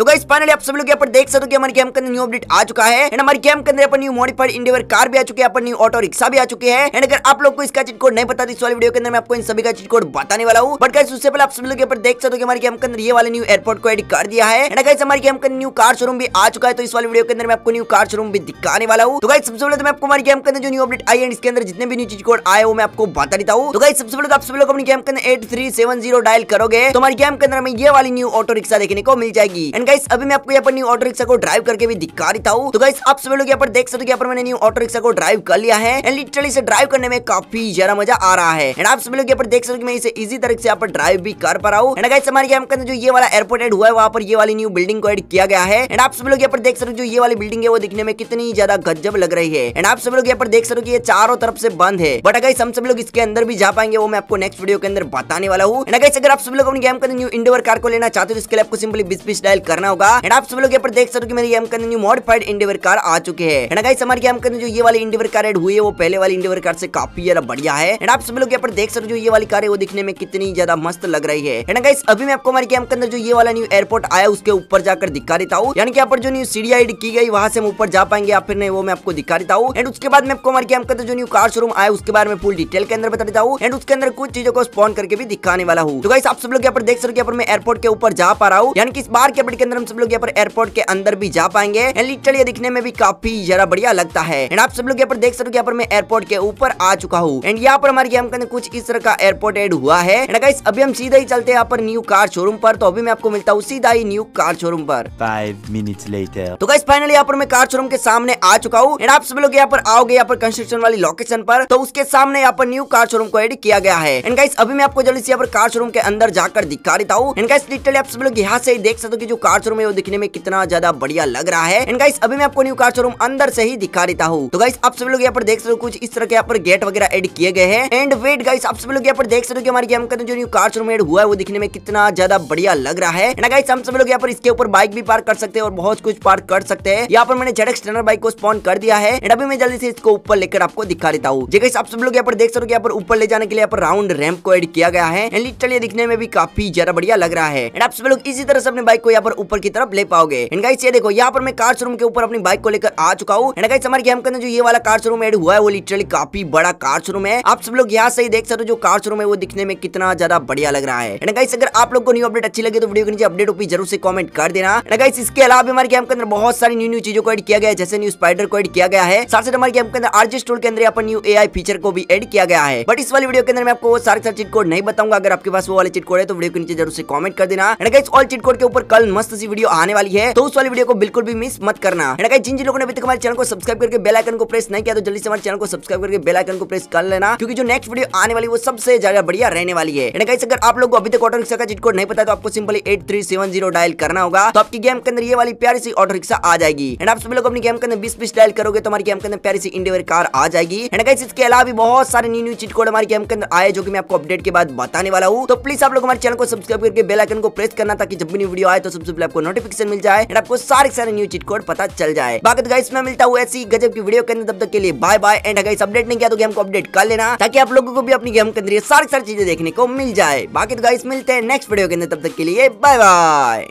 तो guys finally आप सभी लोग यहाँ पर देख सकते हो कि हमारे गेम के अंदर न्यू अपडेट आ चुका है एंड हमारे गेम के अंदर पर न्यू मॉडिफाइड इंडिवर कार भी आ चुकी है पर न्यू ऑटो रिक्शा भी आ चुके हैं एंड अगर आप लोग को इसका चीट कोड नहीं पता तो इस वाले वीडियो के अंदर मैं आपको इन सभी का चीट कोड बताने वाला हूँ बट गाइस उससे पहले आप सभी लोग यहाँ पर देख सकते हो कि हमारे गेम के अंदर ये वाले न्यू एयरपोर्ट को एड कर दिया है एंड गाइस हमारे गेम का न्यू कार शोरूम भी आ चुका है तो इस वाले वीडियो के अंदर मैं आपको न्यू कार शोरूम भी दिखाने वाला हूँ तो गाइस सबसे पहले तो मैं आपको हमारे गेम के अंदर जो न्यू अपडेट आई है इसके अंदर जितने भी न्यू चीज कोड आए वो मैं आपको बता देता हूँ तो गाइस सबसे पहले तो आप सभी लोग अपने गेम के अंदर एट डायल करोगे तो हमारे गेम के अंदर हमें ये वाली न्यू ऑटो रिक्शा देखने को मिल जाएगी एंड गाइस अभी मैं आपको यहाँ पर न्यू ऑटो रिक्शा को ड्राइव करके भी दिखा देता हूँ तो गाइस आप सभी लोग यहाँ पर देख सकते हो यहाँ पर मैंने न्यू ऑटो रिक्शा को ड्राइव कर लिया है एंड लिटरली इसे ड्राइव करने में काफी ज्यादा मजा आ रहा है एंड आप सभी लोग यहाँ पर देख सकते हो मैं इसे इजी तरीके से यहाँ पर ड्राइव भी कर पा रहा हूँ एंड गाइस हमारे यहाँ पर जो ये वाला एयरपोर्ट एड हुआ है वहाँ पर ये वाली न्यू बिल्डिंग को एड किया गया है एंड आप सभी लोग यहाँ पर देख सकते हो जो ये वाली बिल्डिंग है वो दिखने में कितनी ज्यादा गजब लग रही है एंड आप सभी लोग यहाँ पर देख सकते हो ये चारों तरफ से बंद है बट अगर हम सभी लोग इसके अंदर भी जा पाएंगे वो मैं आपको नेक्स्ट वीडियो के अंदर बताने वाला हूँ एंड अगर आप सभी लोग अपने गेम का न्यू इंडोर कार को लेना चाहते हो तो इसके लिए आपको सिंपली बीस बीस डायल कर करना होगा एंड आप सब लोग यहाँ पर देख सकते हो मेरी एम कंदन मॉडिफाइड इंडिवर कार आ चुके हैं एंड गाइस हमारी एम कंदन जो ये वाली इंडिवर कार एड हुई है वो पहले वाली इंडिवर कार से काफी ज्यादा बढ़िया है एंड आप सब लोग यहाँ पर देख सकते हो ये वाली कार है वो दिखने में कितनी ज्यादा मस्त लग रही है एंड गाइस अभी मैं आपको हमारी गेम के अंदर जो ये वाला न्यू एयरपोर्ट आया उसके ऊपर जाकर दिखा देता हूँ यानी कि यहाँ पर जो न्यू सीढ़ी आइड की गई वहाँ से हम ऊपर जा पाएंगे या फिर नहीं वो मैं आपको दिखा देता हूँ एंड उसके बाद मैं आपको हमारे गेम के अंदर जो न्यू कार शोरूम आया उसके बारे में फुल डिटेल के अंदर बता देता हूँ एंड उसके अंदर कुछ चीजों को स्पॉन करके भी दिखाने वाला हूँ तो गाइस आप सब लोग यहाँ पर देख सकते हो यहाँ पर मैं एयरपोर्ट के ऊपर जा पा रहा हूँ यानी कि इस बार के अपडेट के अंदर हम सब लोग यहाँ पर एयरपोर्ट के अंदर भी जा पाएंगे एंड लिटल ये दिखने में भी काफी जरा बढ़िया लगता है एंड आप सब लोग यहाँ पर देख सकते हो यहाँ पर मैं एयरपोर्ट के ऊपर आ चुका हूँ एंड यहाँ पर हमारे गेम के अंदर कुछ इस तरह का एयरपोर्ट एड हुआ है एंड गाइस अभी हम सीधा ही चलते यहाँ पर न्यू कार शोरूम पर तो अभी मैं आपको मिलता हूँ सीधा ही न्यू कार शोरूम पर फाइव मिनट लेते तो गाइस फाइनली यहाँ पर मैं कार शोरूम के सामने आ चुका हूँ एंड आप सब लोग यहाँ पर आओगे यहाँ पर कंस्ट्रक्शन वाली लोकेशन पर तो उसके सामने यहाँ पर न्यू कार शोरूम को एड किया गया है एंड गाइस अभी मैं आपको जल्दी से यहाँ पर कार शोरूम के अंदर जाकर दिखा देता हूँ एंड गाइस लिटरली आप सब लोग यहाँ से ही देख सकते हो जो कार शोरूम है वो दिखने में कितना ज्यादा बढ़िया लग रहा है एंड गाइस अभी मैं आपको न्यू कार शोरूम अंदर से ही दिखा देता हूँ तो गाइस आप सभी लोग यहाँ पर देख सकते हो कुछ इस तरह के यहाँ पर गेट वगैरह एड किए गए हैं एंड वेट गाइस आप सभी लोग यहाँ पर देख सकते हो कि हमारी गेम का जो न्यू कार शोरूम एड हुआ है वो दिखने में कितना ज्यादा बढ़िया लग रहा है एंड गाइस हम सभी लोग यहाँ पर इसके ऊपर बाइक भी पार्क कर सकते हैं और बहुत कुछ पार्क कर सकते हैं यहाँ पर मैंने जेडेक्स टनर बाइक को स्पॉन कर दिया है एंड अभी मैं जल्दी से इसको ऊपर लेकर आपको दिखा देता हूँ जी गाइस आप सभी लोग यहाँ पर देख सकते हो यहाँ पर ऊपर ले जाने के लिए यहाँ पर राउंड रैम्प को एड किया गया है एंड लिटल ये दिखने में भी काफी ज्यादा बढ़िया लग रहा है एंड आप सभी लोग इसी तरह से अपने बाइक को यहाँ पर ऊपर की तरफ ले पाओगे ये देखो यहाँ पर मैं कार शोरूम के ऊपर अपनी बाइक को लेकर आ चुका हूँ एंड हमारे गेम के अंदर जो ये वाला कार शोरूम एड हुआ है वो लिटरली काफी बड़ा कार शोरूम है आप सब लोग यहाँ से ही देख सकते हो जो कार शोरूम है वो दिखने में कितना ज्यादा बढ़िया लग रहा है अगर आप लोग को न्यू अपडेट अच्छी लगे तो वीडियो के नीचे अपडेट ओपी जरूर से कमेंट कर देना गाइस इसके अलावा भी हमारे गेम के अंदर बहुत सारी न्यू न्यू चीजों को एड किया गया है जैसे न्यू स्पाइडर को एड किया गया है साथ साथ हमारे गेम के अंदर आरजी स्टोर के अंदर अपन न्यू एआई फीचर को भी एड किया गया है बट इस वाली वीडियो के अंदर मैं आपको सारे सारे चिट कोड नहीं बताऊंगा अगर आपके पास वो वाले चिट कोड है तो वीडियो के नीचे जरूर से कमेंट कर देना and guys all cheat code के ऊपर कल मस्त मस्त सी वीडियो आने वाली है तो उस वाली वीडियो को बिल्कुल भी मिस मत करना है जिन जिन लोगों ने अभी तक हमारे चैनल को सब्सक्राइब करके बेल आइकन को प्रेस नहीं किया तो जल्दी से हमारे चैनल को सब्सक्राइब करके बेल आइकन को प्रेस कर लेना क्योंकि जो नेक्स्ट वीडियो आने वाली वो सबसे ज्यादा बढ़िया रहने वाली है अगर आप लोग अभी तक ऑटो रिक्शा का चिट कोड नहीं पता तो आपको simply eight three seven zero dial करना होगा तो आपकी गेम के अंदर ये वाली प्यारी सी ऑटो रिक्शा आ जाएगी एंड आप सभी लोग अपनी गेम के अंदर बीस बीस डायल करोगे तो हमारी गेम के अंदर प्यारी सी इंडियर कार आ जाएगी एंड इसके अलावा भी बहुत सारे न्यू न्यू चिट कोड हमारे गेम के अंदर आए जो कि मैं आपको अपडेट के बाद बताने वाला हूँ तो प्लीज आप लोग हमारे चैनल को सब्सक्राइब करके बेलाइकन को प्रेस करना ताकि जब भी न्यू वीडियो आए तो सबसे बिल्कुल मतलब आपको नोटिफिकेशन मिल जाए एंड आपको सारे सारे न्यू चीट कोड पता चल जाए बाकी गाइस तो मैं मिलता हूँ ऐसी गजब की वीडियो के अंदर तब तक के लिए bye bye and guys update नहीं किया तो गेम को अपडेट कर लेना ताकि आप लोगों को भी अपनी गेम के अंदर सारी सारी चीजें देखने को मिल जाए बाकी गाइस तो मिलते हैं नेक्स्ट वीडियो के अंदर तब तक के लिए बाय बाय